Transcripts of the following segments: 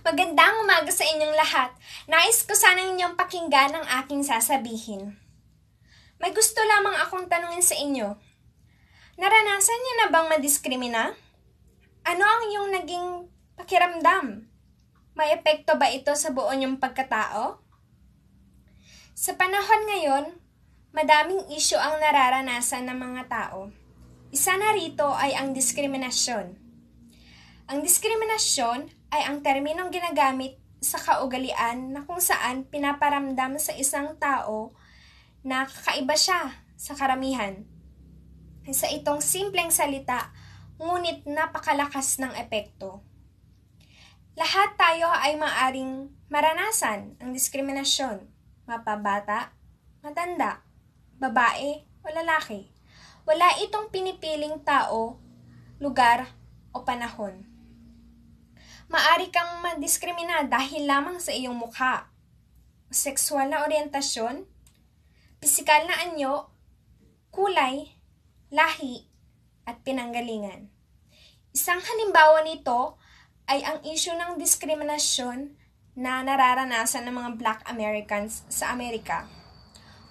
Magandang umaga sa inyong lahat. Nais ko sana ninyong pakinggan ang aking sasabihin. May gusto lamang akong tanungin sa inyo. Naranasan niyo na bang madiskrimina? Ano ang iyong naging pakiramdam? May epekto ba ito sa buo niyong pagkatao? Sa panahon ngayon, madaming isyo ang nararanasan ng mga tao. Isa na rito ay ang diskriminasyon. Ang diskriminasyon ay ang terminong ginagamit sa kaugalian na kung saan pinaparamdam sa isang tao na kakaiba siya sa karamihan. Sa itong simpleng salita, ngunit napakalakas ng epekto. Lahat tayo ay maaring maranasan ang diskriminasyon, mapabata, matanda, babae o lalaki. Wala itong pinipiling tao, lugar o panahon maari kang madiskrimina dahil lamang sa iyong mukha, sexual na orientasyon, pisikal na anyo, kulay, lahi, at pinanggalingan. Isang halimbawa nito ay ang isyu ng diskriminasyon na nararanasan ng mga Black Americans sa Amerika.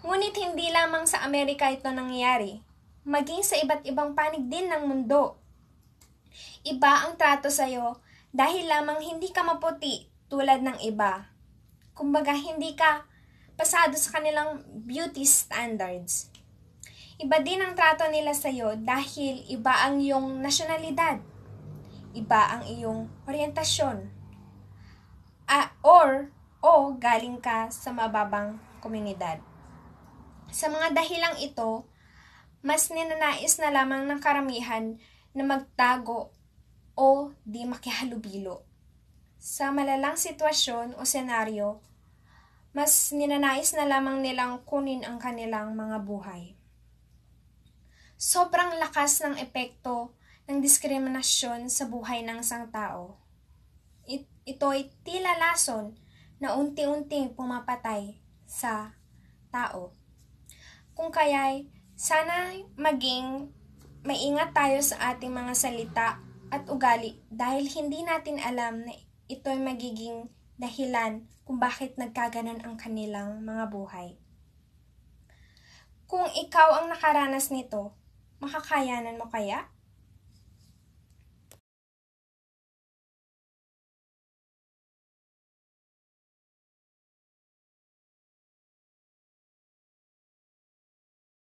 Ngunit hindi lamang sa Amerika ito nangyayari, maging sa iba't ibang panig din ng mundo. Iba ang trato sa iyo dahil lamang hindi ka maputi tulad ng iba. Kumbaga, hindi ka pasado sa kanilang beauty standards. Iba din ang trato nila sa iyo dahil iba ang iyong nasyonalidad. Iba ang iyong orientasyon. Uh, or, o galing ka sa mababang komunidad. Sa mga dahilang ito, mas ninanais na lamang ng karamihan na magtago o di makihalubilo. Sa malalang sitwasyon o senaryo, mas ninanais na lamang nilang kunin ang kanilang mga buhay. Sobrang lakas ng epekto ng diskriminasyon sa buhay ng isang tao. It, ito ay tila lason na unti-unting pumapatay sa tao. Kung kaya'y sana maging maingat tayo sa ating mga salita at ugali dahil hindi natin alam na ito ay magiging dahilan kung bakit nagkaganon ang kanilang mga buhay. Kung ikaw ang nakaranas nito, makakayanan mo kaya?